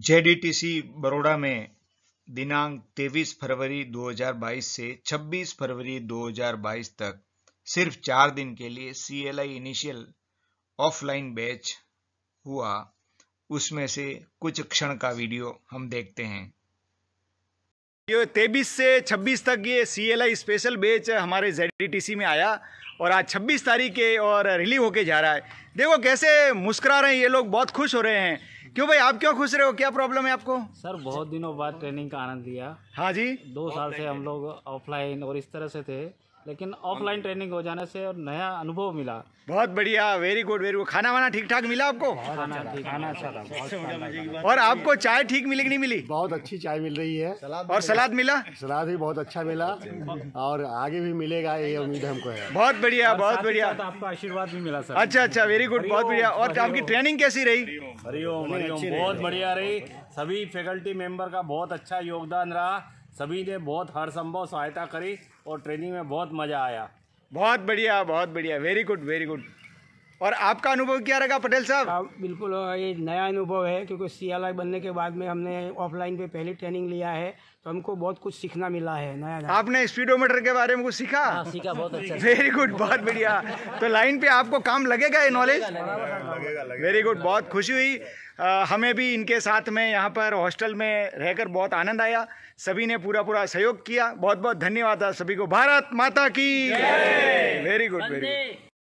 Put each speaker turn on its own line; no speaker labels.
जेडीटीसी बड़ोड़ा में दिनांक 23 फरवरी 2022 से 26 फरवरी 2022 तक सिर्फ चार दिन के लिए सीएलआई इनिशियल ऑफलाइन बैच हुआ उसमें से कुछ क्षण का वीडियो हम देखते हैं ये तेबीस से 26 तक ये सीएलआई स्पेशल बैच हमारे जेडीटीसी में आया और आज 26 तारीख के और रिलीव होके जा रहा है देखो कैसे मुस्कुरा रहे हैं ये लोग बहुत खुश हो रहे हैं क्यों भाई आप क्यों खुश रहे हो क्या प्रॉब्लम है आपको
सर बहुत दिनों बाद ट्रेनिंग का आनंद लिया हाँ जी दो साल से हम लोग ऑफलाइन और इस तरह से थे लेकिन ऑफलाइन ट्रेनिंग हो जाने से और
नया अनुभव मिला बहुत बढ़िया वेरी गुड वेरी गुड खाना वाना ठीक ठाक मिला आपको अच्छा, खाना ठीक खाना अच्छा, अच्छा था और आपको चाय ठीक मिली नहीं मिली बहुत अच्छी चाय मिल रही है और सलाद मिला सलाद भी बहुत अच्छा मिला और आगे भी मिलेगा ये उम्मीद हमको है बहुत बढ़िया बहुत बढ़िया
आपका आशीर्वाद भी मिला सर अच्छा अच्छा वेरी गुड बहुत बढ़िया और आपकी ट्रेनिंग कैसी रही हरिओम हरिओम बहुत बढ़िया
रही सभी फैकल्टी मेंबर का बहुत अच्छा योगदान रहा सभी ने बहुत हर संभव सहायता करी और ट्रेनिंग में बहुत मज़ा आया बहुत बढ़िया बहुत बढ़िया
वेरी गुड वेरी गुड
और आपका अनुभव क्या रहेगा पटेल साहब हाँ, बिल्कुल ये नया अनुभव है क्योंकि सीएलआई बनने के बाद में हमने ऑफलाइन पे पहले ट्रेनिंग लिया है तो हमको बहुत
कुछ सीखना मिला है नया नया आपने स्पीडोमीटर के बारे में कुछ सीखा आ, हाँ, सीखा बहुत अच्छा वेरी गुड बहुत बढ़िया तो लाइन पे आपको काम लगेगा ये नॉलेज वेरी गुड बहुत खुशी हुई हमें भी इनके साथ में यहाँ पर हॉस्टल में रहकर बहुत आनंद आया सभी ने पूरा पूरा सहयोग किया बहुत बहुत धन्यवाद सभी को भारत माता की वेरी गुड वेरी गुड